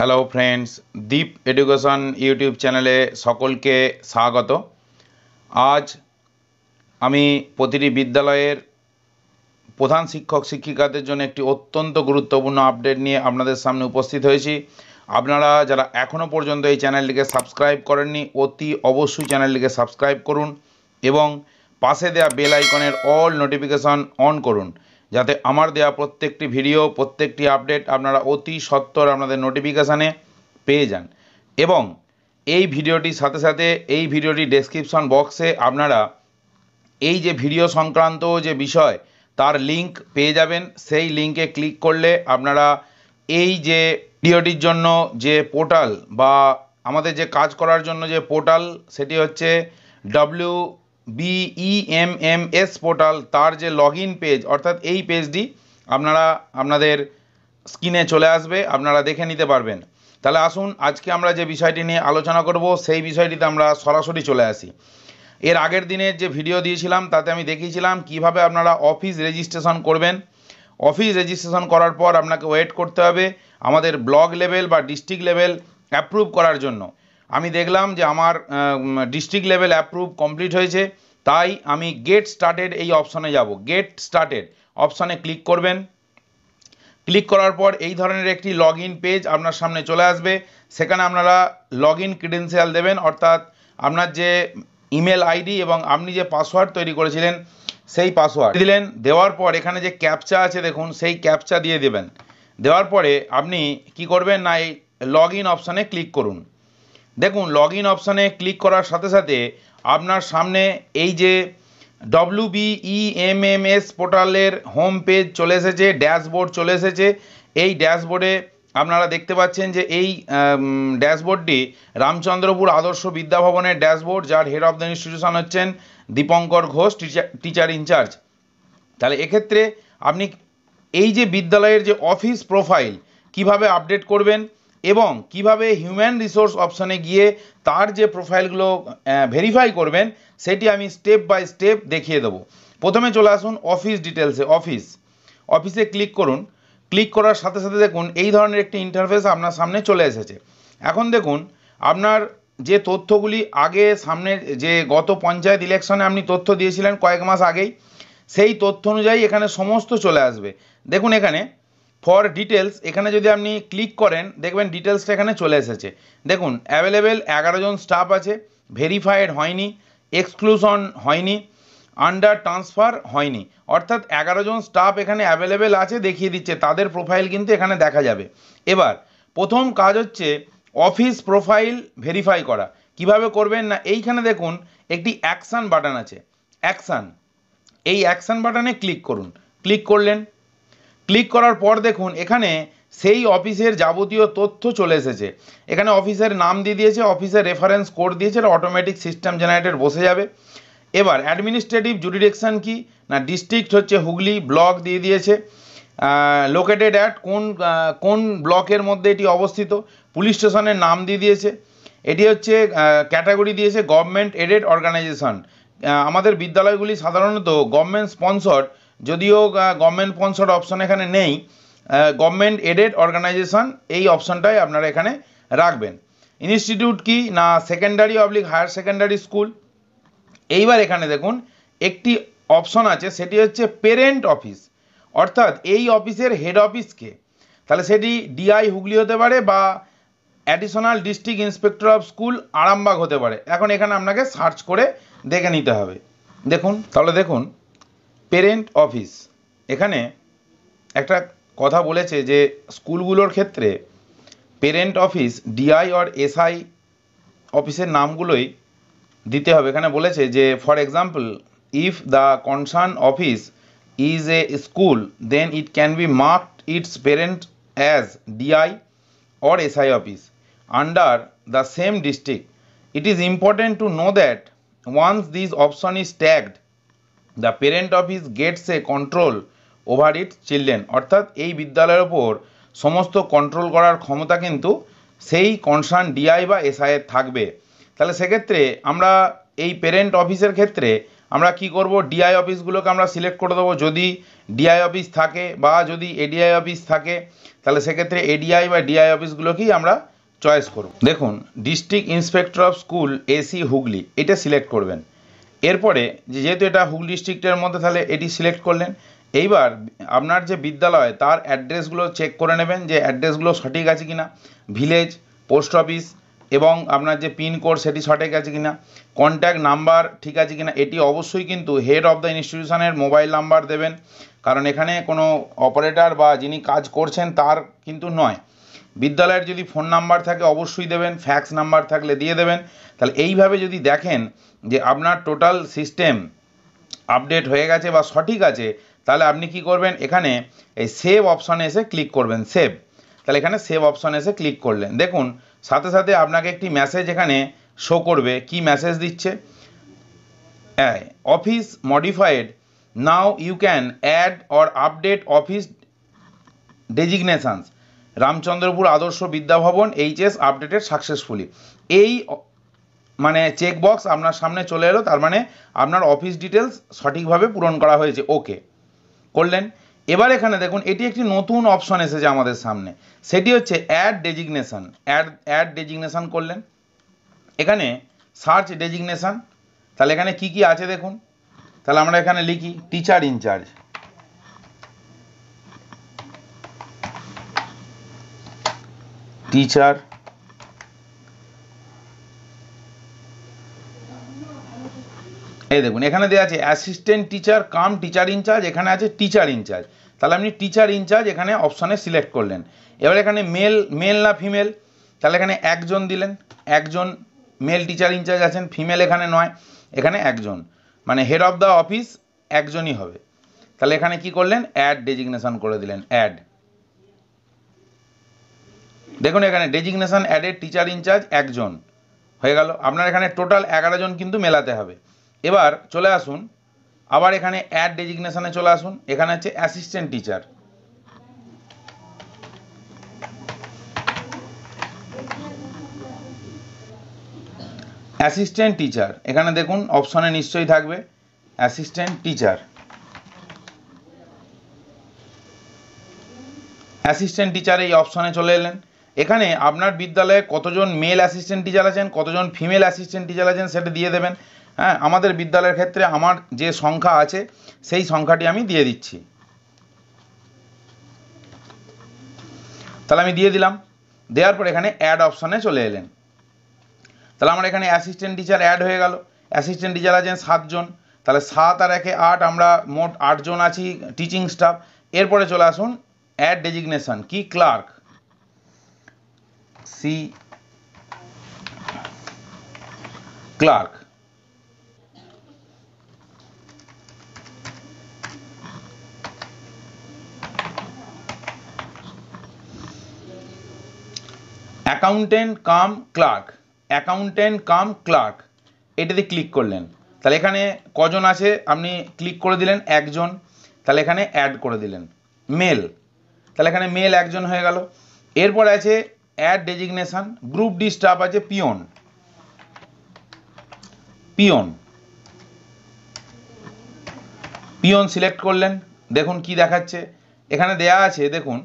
hello friends Deep Education YouTube চ্যানেলে সকলকে স্বাগত আজ আমি প্রতিটি বিদ্যালয়ের প্রধান শিক্ষক শিক্ষিকাদের জন্য একটি অত্যন্ত গুরুত্বপূর্ণ আপডেট নিয়ে আপনাদের সামনে উপস্থিত হয়েছি আপনারা যারা এখনও পর্যন্ত এই চ্যানেলটিকে সাবস্ক্রাইব করেননি অতি অবশ্যই চ্যানেলটিকে সাবস্ক্রাইব করুন এবং পাশে দেওয়া বেল আইকনের অল নোটিফিকেশন অন করুন যাতে আমার দেয়া প্রত্যেকটি ভিডিও প্রত্যেকটি আপডেট আপনারা অতি সত্বর আপনাদের নোটিফিকেশানে পেয়ে যান এবং এই ভিডিওটির সাথে সাথে এই ভিডিওটি ডেসক্রিপশন বক্সে আপনারা এই যে ভিডিও সংক্রান্ত যে বিষয় তার লিংক পেয়ে যাবেন সেই লিংকে ক্লিক করলে আপনারা এই যে ভিডিওটির জন্য যে পোর্টাল বা আমাদের যে কাজ করার জন্য যে পোর্টাল সেটি হচ্ছে ডাব্লিউ বিইএমএমএস পোর্টাল e তার যে লগ পেজ অর্থাৎ এই পেজটি আপনারা আপনাদের স্ক্রিনে চলে আসবে আপনারা দেখে নিতে পারবেন তাহলে আসুন আজকে আমরা যে বিষয়টি নিয়ে আলোচনা করব সেই বিষয়টিতে আমরা সরাসরি চলে আসি এর আগের দিনের যে ভিডিও দিয়েছিলাম তাতে আমি দেখিয়েছিলাম কিভাবে আপনারা অফিস রেজিস্ট্রেশন করবেন অফিস রেজিস্ট্রেশন করার পর আপনাকে ওয়েট করতে হবে আমাদের ব্লক লেভেল বা ডিস্ট্রিক্ট লেভেল অ্যাপ্রুভ করার জন্য আমি দেখলাম যে আমার ডিস্ট্রিক্ট লেভেল অ্যাপ্রুভ কমপ্লিট হয়েছে তাই আমি গেট স্টার্টেড এই অপশানে যাব গেট স্টার্টেড অপশানে ক্লিক করবেন ক্লিক করার পর এই ধরনের একটি লগ পেজ আপনার সামনে চলে আসবে সেখানে আপনারা লগ ইন ক্রিডেন্সিয়াল দেবেন অর্থাৎ আপনার যে ইমেল আইডি এবং আপনি যে পাসওয়ার্ড তৈরি করেছিলেন সেই পাসওয়ার্ড দিলেন দেওয়ার পর এখানে যে ক্যাপচা আছে দেখুন সেই ক্যাপচা দিয়ে দেবেন দেওয়ার পরে আপনি কি করবেন না এই লগ ইন অপশানে ক্লিক করুন দেখুন লগ ইন অপশানে ক্লিক করার সাথে সাথে আপনার সামনে এই যে ডব্লু এস পোর্টালের হোম পেজ চলে এসেছে ড্যাশবোর্ড চলে এসেছে এই ড্যাশবোর্ডে আপনারা দেখতে পাচ্ছেন যে এই ড্যাশবোর্ডটি রামচন্দ্রপুর আদর্শ বিদ্যাভবনের ড্যাশবোর্ড যার হেড অফ দ্য ইনস্টিটিউশন হচ্ছেন দীপঙ্কর ঘোষ টিচার ইনচার্জ তাহলে এক্ষেত্রে আপনি এই যে বিদ্যালয়ের যে অফিস প্রোফাইল কিভাবে আপডেট করবেন এবং কিভাবে হিউম্যান রিসোর্স অপশানে গিয়ে তার যে প্রোফাইলগুলো ভেরিফাই করবেন সেটি আমি স্টেপ বাই স্টেপ দেখিয়ে দেবো প্রথমে চলে আসুন অফিস ডিটেলসে অফিস অফিসে ক্লিক করুন ক্লিক করার সাথে সাথে দেখুন এই ধরনের একটি ইন্টারফেস আপনার সামনে চলে এসেছে এখন দেখুন আপনার যে তথ্যগুলি আগে সামনে যে গত পঞ্চায়েত ইলেকশনে আপনি তথ্য দিয়েছিলেন কয়েক মাস আগেই সেই তথ্য অনুযায়ী এখানে সমস্ত চলে আসবে দেখুন এখানে ফর ডিটেলস এখানে যদি আপনি ক্লিক করেন দেখবেন ডিটেলসটা এখানে চলে এসেছে দেখুন অ্যাভেলেবেল এগারো জন স্টাফ আছে ভেরিফাইড হয়নি এক্সক্লুশন হয়নি আন্ডার ট্রান্সফার হয়নি অর্থাৎ এগারো জন স্টাফ এখানে অ্যাভেলেবেল আছে দেখিয়ে দিচ্ছে তাদের প্রোফাইল কিন্তু এখানে দেখা যাবে এবার প্রথম কাজ হচ্ছে অফিস প্রোফাইল ভেরিফাই করা কিভাবে করবেন না এইখানে দেখুন একটি অ্যাকশান বাটন আছে অ্যাকশান এই অ্যাকশান বাটনে ক্লিক করুন ক্লিক করলেন ক্লিক করার পর দেখুন এখানে সেই অফিসের যাবতীয় তথ্য চলে এসেছে এখানে অফিসের নাম দিয়ে দিয়েছে অফিসের রেফারেন্স কোড দিয়েছে অটোমেটিক সিস্টেম জেনারেটর বসে যাবে এবার অ্যাডমিনিস্ট্রেটিভ জুডিরেকশান কি না ডিস্ট্রিক্ট হচ্ছে হুগলি ব্লক দিয়ে দিয়েছে লোকেটেড অ্যাট কোন কোন ব্লকের মধ্যে এটি অবস্থিত পুলিশ স্টেশনের নাম দিয়ে দিয়েছে এটি হচ্ছে ক্যাটাগরি দিয়েছে গভর্নমেন্ট এডেড অর্গানাইজেশন আমাদের বিদ্যালয়গুলি সাধারণত গভর্নমেন্ট স্পন্সর্ড যদিও গভর্নমেন্ট স্পন্সর অপশন এখানে নেই গভর্নমেন্ট এডেড অর্গানাইজেশন এই অপশনটাই আপনারা এখানে রাখবেন ইনস্টিটিউট কি না secondary oblique higher secondary school এইবার এখানে দেখুন একটি অপশন আছে সেটি হচ্ছে পেরেন্ট অফিস অর্থাৎ এই অফিসের হেড অফিসকে তাহলে সেটি ডিআই হুগলি হতে পারে বা additional district inspector of school Arambagh হতে পারে এখন এখানে আপনাকে সার্চ করে দেখে নিতে হবে দেখুন তাহলে দেখুন পেরেন্ট অফিস এখানে একটা কথা বলেছে যে স্কুলগুলোর ক্ষেত্রে parent office DI or SI অফিসের নামগুলোই দিতে হবে এখানে বলেছে যে for example if the concern office is a school then it can be marked its parent as DI or SI office under the same district it is important to know that once this option is tagged the parent of his gets control over it children অর্থাৎ এই বিদ্যালয়ের ওপর সমস্ত control করার ক্ষমতা কিন্তু সেই concern DI বা এসআইয়ের থাকবে তাহলে সেক্ষেত্রে আমরা এই পেরেন্ট অফিসের ক্ষেত্রে আমরা কি করব ডিআই অফিসগুলোকে আমরা সিলেক্ট করে দেবো যদি ডিআই অফিস থাকে বা যদি এডিআই অফিস থাকে তাহলে সেক্ষেত্রে এডিআই বা ডিআই অফিসগুলোকেই আমরা চয়েস করব দেখুন district inspector of school SE Hooghly এটা সিলেক্ট করবেন এরপরে যেহেতু এটা হুগলি ডিস্ট্রিক্টের মধ্যে তাহলে এটি সিলেক্ট করলেন এইবার আপনার যে বিদ্যালয় তার অ্যাড্রেসগুলো চেক করে নেবেন যে অ্যাড্রেসগুলো সঠিক আছে কিনা ভিলেজ পোস্ট অফিস এবং আপনার যে পিনকোড সেটি সঠিক আছে কি না কন্ট্যাক্ট নাম্বার ঠিক আছে কি না এটি অবশ্যই কিন্তু হেড অফ দ্য ইনস্টিটিউশনের মোবাইল নাম্বার দেবেন কারণ এখানে কোনো অপারেটর বা যিনি কাজ করছেন তার কিন্তু নয় বিদ্যালয়ের যদি ফোন নাম্বার থাকে অবশ্যই দেবেন ফ্যাক্স নাম্বার থাকলে দিয়ে দেবেন তাহলে এইভাবে যদি দেখেন যে আপনার টোটাল সিস্টেম আপডেট হয়ে গেছে বা সঠিক আছে তাহলে আপনি কি করবেন এখানে এই সেভ অপশানে এসে ক্লিক করবেন সেভ তাহলে এখানে সেভ অপশানে এসে ক্লিক করলেন দেখুন সাথে সাথে আপনাকে একটি মেসেজ এখানে শো করবে কি মেসেজ দিচ্ছে হ্যাঁ, office modified now you can add or update office designations Ramchandrapur Adarsha Vidyabhavan HS updated successfully এই মানে চেকবক্স আপনার সামনে চলে এলো তার মানে আপনার অফিস ডিটেলস সঠিকভাবে পূরণ করা হয়েছে ওকে করলেন এবার এখানে দেখুন এটি একটি নতুন অপশন এসেছে আমাদের সামনে সেটি হচ্ছে add designation add add designation করলেন এখানে সার্চ ডেজিগনেশান তাহলে এখানে কি কি আছে দেখুন তাহলে আমরা এখানে লিখি টিচার ইনচার্জ টিচার এই দেখুন এখানে দেওয়া আছে assistant teacher cum teacher incharge এখানে আছে টিচার ইনচার্জ তাহলে আপনি টিচার ইনচার্জ এখানে অপশানে সিলেক্ট করলেন এবার এখানে মেল মেল না ফিমেল তাহলে এখানে একজন দিলেন একজন মেল টিচার ইনচার্জ আছেন ফিমেল এখানে নয় এখানে একজন মানে হেড অফ দ্য অফিস একজনই হবে তাহলে এখানে কি করলেন অ্যাড ডেজিগনেশন করে দিলেন অ্যাড দেখুন এখানে ডেজিগনেশান অ্যাডেড টিচার ইনচার্জ একজন হয়ে গেল আপনার এখানে টোটাল এগারো জন কিন্তু মেলাতে হবে এবার চলে আসুন আবার এখানে অ্যাড ডেজিগনেশানে চলে আসুন এখানে হচ্ছে অ্যাসিস্ট্যান্ট টিচার অ্যাসিস্ট্যান্ট টিচার এখানে দেখুন অপশনে নিশ্চয়ই থাকবে অ্যাসিস্ট্যান্ট টিচার অ্যাসিস্ট্যান্ট টিচার এই অপশনে চলে এলেন এখানে আপনার বিদ্যালয়ে কতজন মেল অ্যাসিস্ট্যান্ট টিচার আছেন কতজন ফিমেল অ্যাসিস্ট্যান্ট টিচার আছেন সেটা দিয়ে দেবেন হ্যাঁ আমাদের বিদ্যালয়ের ক্ষেত্রে আমার যে সংখ্যা আছে সেই সংখ্যাটি আমি দিয়ে দিচ্ছি তাহলে আমি দিয়ে দিলাম দেওয়ার পর এখানে অ্যাড অপশানে চলে এলেন তাহলে আমার এখানে অ্যাসিস্ট্যান্ট টিচার অ্যাড হয়ে গেল অ্যাসিস্ট্যান্ট টিচার আছেন সাতজন তাহলে সাত আর একে আট আমরা মোট আটজন আছি টিচিং স্টাফ এরপরে চলে আসুন অ্যাড ডেজিগনেশন কি clerk C clerk accountant cum clerk accountant cum clerk এটাতে ক্লিক করলেন তাহলে এখানে কজন আছে আপনি ক্লিক করে দিলেন একজন তাহলে এখানে অ্যাড করে দিলেন মেল তাহলে এখানে মেল একজন হয়ে গেল এরপর আছে add designation group D staff আছে পিওন পিওন পিওন সিলেক্ট করলেন দেখুন কি দেখাচ্ছে এখানে দেয়া আছে দেখুন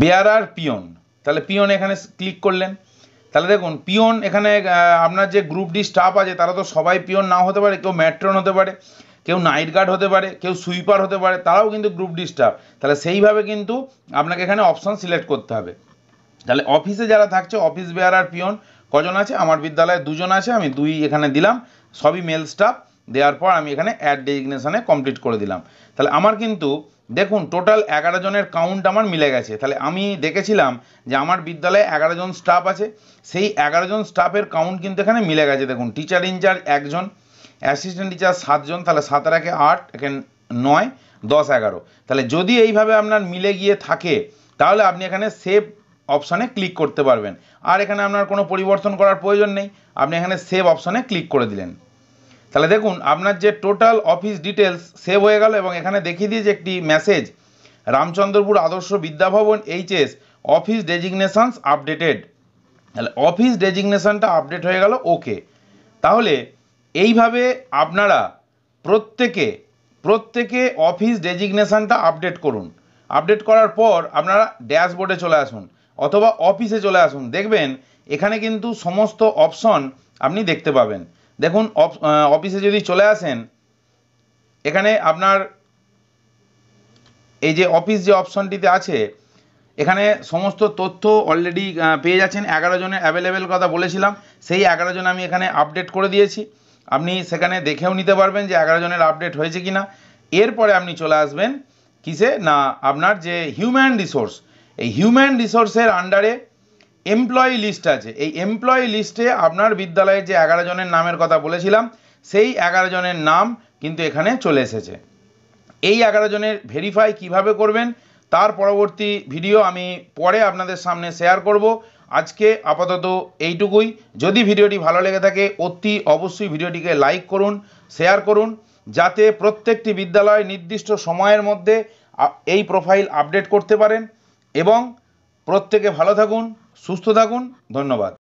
বেয়ার আর পিয়ন তাহলে পিওন এখানে ক্লিক করলেন তাহলে দেখুন পিওন এখানে আপনার যে গ্রুপ ডি স্টাফ আছে তারা তো সবাই পিওন না হতে পারে কেউ ম্যাট্রন হতে পারে কেউ নাইট গার্ড হতে পারে কেউ সুইপার হতে পারে তারাও কিন্তু গ্রুপ ডিস্টার্ব তাহলে সেইভাবে কিন্তু আপনাকে এখানে অপশান সিলেক্ট করতে হবে তাহলে অফিসে যারা থাকছে অফিস বেয়ার আর পিয়ন কজন আছে আমার বিদ্যালয়ে দুজন আছে আমি দুই এখানে দিলাম সবই মেল স্টাফ দেওয়ার পর আমি এখানে অ্যাড ডেজিগনেশানে কমপ্লিট করে দিলাম তাহলে আমার কিন্তু দেখুন টোটাল এগারো জনের কাউন্ট আমার মিলে গেছে তাহলে আমি দেখেছিলাম যে আমার বিদ্যালয়ে এগারো জন স্টাফ আছে সেই এগারো জন স্টাফের কাউন্ট কিন্তু এখানে মিলে গেছে দেখুন টিচার ইনচার্জ একজন অ্যাসিস্ট্যান্ট টিচার সাতজন তাহলে সাত আর একে আট একে নয় দশ এগারো তাহলে যদি এইভাবে আপনার মিলে গিয়ে থাকে তাহলে আপনি এখানে সেভ অপশানে ক্লিক করতে পারবেন আর এখানে আপনার কোনো পরিবর্তন করার প্রয়োজন নেই আপনি এখানে সেভ অপশানে ক্লিক করে দিলেন তাহলে দেখুন আপনার যে টোটাল অফিস ডিটেলস সেভ হয়ে গেল এবং এখানে দেখিয়ে দিয়েছে একটি message Ramchandrapur Adarsha Vidyabhavan HS office designations updated তাহলে অফিস ডেজিগনেশানটা আপডেট হয়ে গেল ওকে তাহলে এইভাবে আপনারা প্রত্যেকে প্রত্যেকে অফিস ডেজিগনেশানটা আপডেট করুন আপডেট করার পর আপনারা ড্যাশবোর্ডে চলে আসুন অথবা অফিসে চলে আসুন দেখবেন এখানে কিন্তু সমস্ত অপশন আপনি দেখতে পাবেন দেখুন অফিসে যদি চলে আসেন এখানে আপনার এই যে অফিস যে অপশনটিতে আছে এখানে সমস্ত তথ্য অলরেডি পেয়ে যাচ্ছেন এগারো জনের অ্যাভেলেবেল কথা বলেছিলাম সেই এগারো জন আমি এখানে আপডেট করে দিয়েছি আপনি সেখানে দেখেও নিতে পারবেন যে এগারো জনের আপডেট হয়েছে কি না এরপরে আপনি চলে আসবেন কিসে না আপনার যে হিউম্যান রিসোর্স এই হিউম্যান রিসোর্সের আন্ডারে এমপ্লয়ি লিস্ট আছে এই এমপ্লয়ি লিস্টে আপনার বিদ্যালয়ের যে এগারো জনের নামের কথা বলেছিলাম সেই এগারো জনের নাম কিন্তু এখানে চলে এসেছে এই এগারো জনের ভেরিফাই কিভাবে করবেন তার পরবর্তী ভিডিও আমি পরে আপনাদের সামনে শেয়ার করব আজকে আপাতত এইটুকুই যদি ভিডিওটি ভালো লেগে থাকে অতি অবশ্যই ভিডিওটিকে লাইক করুন শেয়ার করুন যাতে প্রত্যেকটি বিদ্যালয় নির্দিষ্ট সময়ের মধ্যে এই প্রোফাইল আপডেট করতে পারেন এবং প্রত্যেকে ভালো থাকুন সুস্থ থাকুন ধন্যবাদ